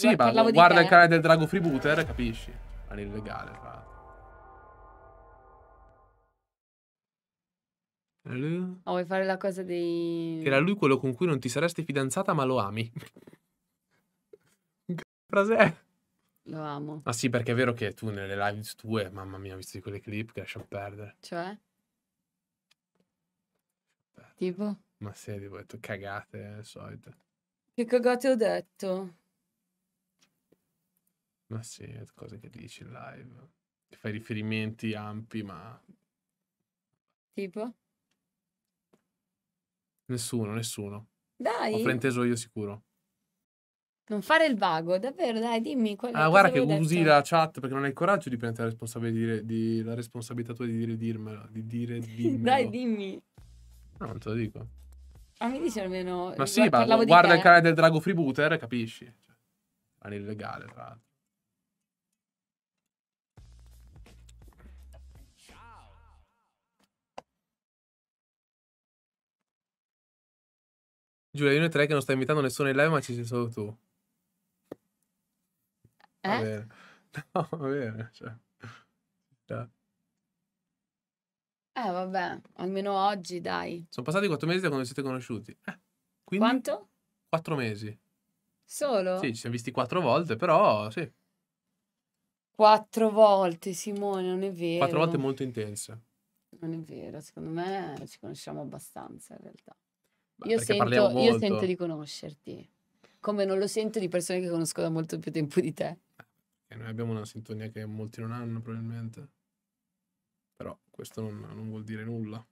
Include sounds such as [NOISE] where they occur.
Sì, ma guarda il canale del Drago Freebooter, capisci? Ma è illegale, fra Oh, vuoi fare la cosa dei... Era lui quello con cui non ti saresti fidanzata ma lo ami. [LAUGHS] che frase è? Lo amo. Ma sì, perché è vero che tu nelle live tue, mamma mia, ho visto di quelle clip che lasciamo perdere. Cioè? Tipo? Ma sì, tipo, ho detto cagate, eh, al solito. Che cagate ho detto? Ma sì, cose che dici in live. Fai riferimenti ampi, ma... Tipo? Nessuno, nessuno. Dai! Ho frainteso io sicuro. Non fare il vago, davvero, dai, dimmi. Ah, guarda che usi detto. la chat perché non hai il coraggio di prendere la responsabilità, di, di, la responsabilità tua di dire dirmelo, di dire [LAUGHS] dimmelo. dai, dimmi. No, non te lo dico. Ma ah, mi dici almeno... Ma eh, sì, ma guarda il canale del Drago Freebooter, capisci? Cioè, ma è illegale, tra l'altro. Giulia, io e tre che non stai invitando nessuno in live, ma ci sei solo tu. Eh? Va bene. [LAUGHS] No, va bene. Cioè. cioè. Eh, vabbè, almeno oggi, dai. Sono passati quattro mesi da quando siete conosciuti. Eh, quindi... Quanto? Quattro mesi. Solo? Sì, ci siamo visti quattro volte, però sì. Quattro volte, Simone, non è vero. Quattro volte molto intense. Non è vero, secondo me ci conosciamo abbastanza in realtà. Io sento, io sento di conoscerti, come non lo sento di persone che conosco da molto più tempo di te. E eh, noi abbiamo una sintonia che molti non hanno probabilmente, però questo non, non vuol dire nulla.